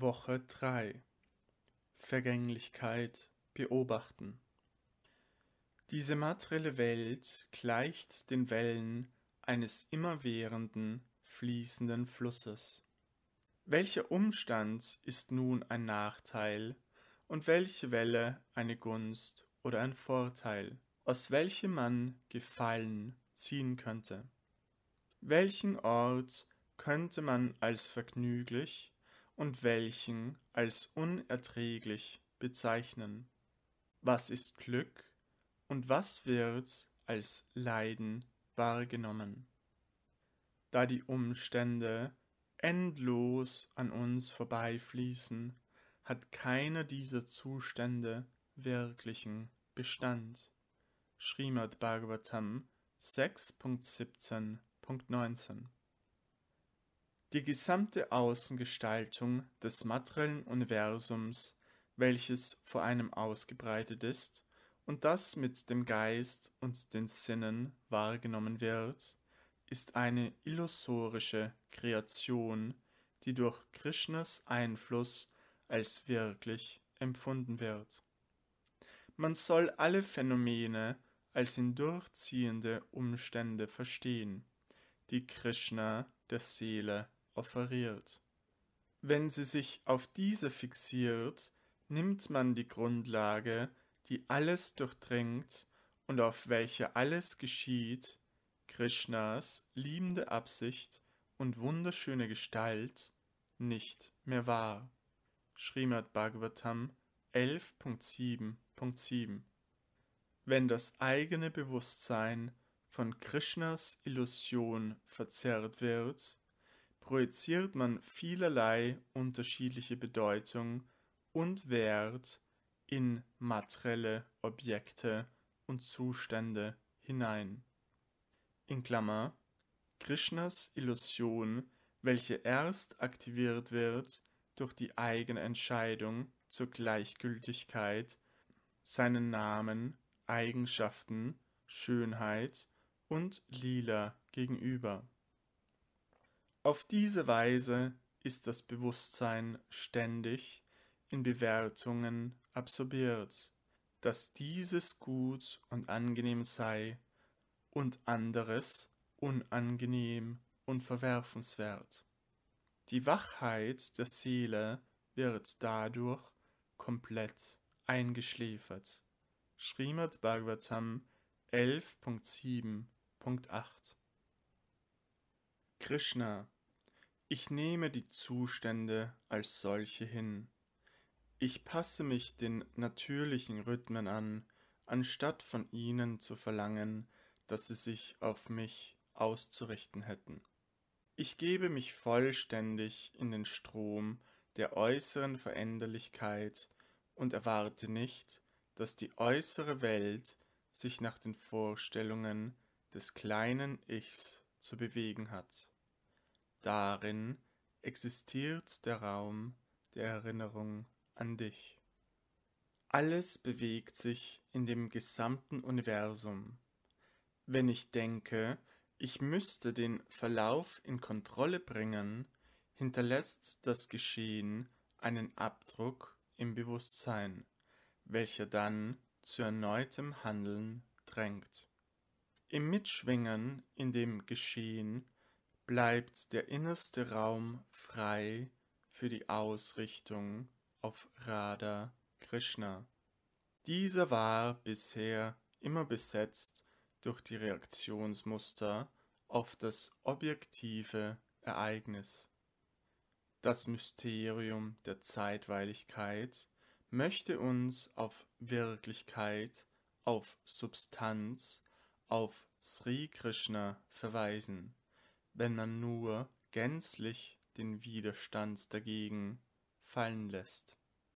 Woche 3 Vergänglichkeit beobachten Diese materielle Welt gleicht den Wellen eines immerwährenden, fließenden Flusses. Welcher Umstand ist nun ein Nachteil und welche Welle eine Gunst oder ein Vorteil, aus welchem man Gefallen ziehen könnte? Welchen Ort könnte man als vergnüglich und welchen als unerträglich bezeichnen. Was ist Glück und was wird als Leiden wahrgenommen? Da die Umstände endlos an uns vorbeifließen, hat keiner dieser Zustände wirklichen Bestand. Srimad Bhagavatam 6.17.19 die gesamte Außengestaltung des materiellen Universums, welches vor einem ausgebreitet ist und das mit dem Geist und den Sinnen wahrgenommen wird, ist eine illusorische Kreation, die durch Krishnas Einfluss als wirklich empfunden wird. Man soll alle Phänomene als hindurchziehende Umstände verstehen, die Krishna der Seele offeriert. Wenn sie sich auf diese fixiert, nimmt man die Grundlage, die alles durchdringt und auf welche alles geschieht, Krishnas liebende Absicht und wunderschöne Gestalt, nicht mehr wahr. Srimad Bhagavatam 11.7.7 Wenn das eigene Bewusstsein von Krishnas Illusion verzerrt wird, projiziert man vielerlei unterschiedliche Bedeutung und Wert in materielle Objekte und Zustände hinein. In Klammer, Krishnas Illusion, welche erst aktiviert wird durch die eigene Entscheidung zur Gleichgültigkeit, seinen Namen, Eigenschaften, Schönheit und Lila gegenüber. Auf diese Weise ist das Bewusstsein ständig in Bewertungen absorbiert, dass dieses gut und angenehm sei und anderes unangenehm und verwerfenswert. Die Wachheit der Seele wird dadurch komplett eingeschläfert. Srimad Bhagavatam 11.7.8 Krishna ich nehme die Zustände als solche hin. Ich passe mich den natürlichen Rhythmen an, anstatt von ihnen zu verlangen, dass sie sich auf mich auszurichten hätten. Ich gebe mich vollständig in den Strom der äußeren Veränderlichkeit und erwarte nicht, dass die äußere Welt sich nach den Vorstellungen des kleinen Ichs zu bewegen hat. Darin existiert der Raum der Erinnerung an dich. Alles bewegt sich in dem gesamten Universum. Wenn ich denke, ich müsste den Verlauf in Kontrolle bringen, hinterlässt das Geschehen einen Abdruck im Bewusstsein, welcher dann zu erneutem Handeln drängt. Im Mitschwingen in dem Geschehen bleibt der innerste Raum frei für die Ausrichtung auf Radha Krishna. Dieser war bisher immer besetzt durch die Reaktionsmuster auf das objektive Ereignis. Das Mysterium der Zeitweiligkeit möchte uns auf Wirklichkeit, auf Substanz, auf Sri Krishna verweisen wenn man nur gänzlich den Widerstand dagegen fallen lässt.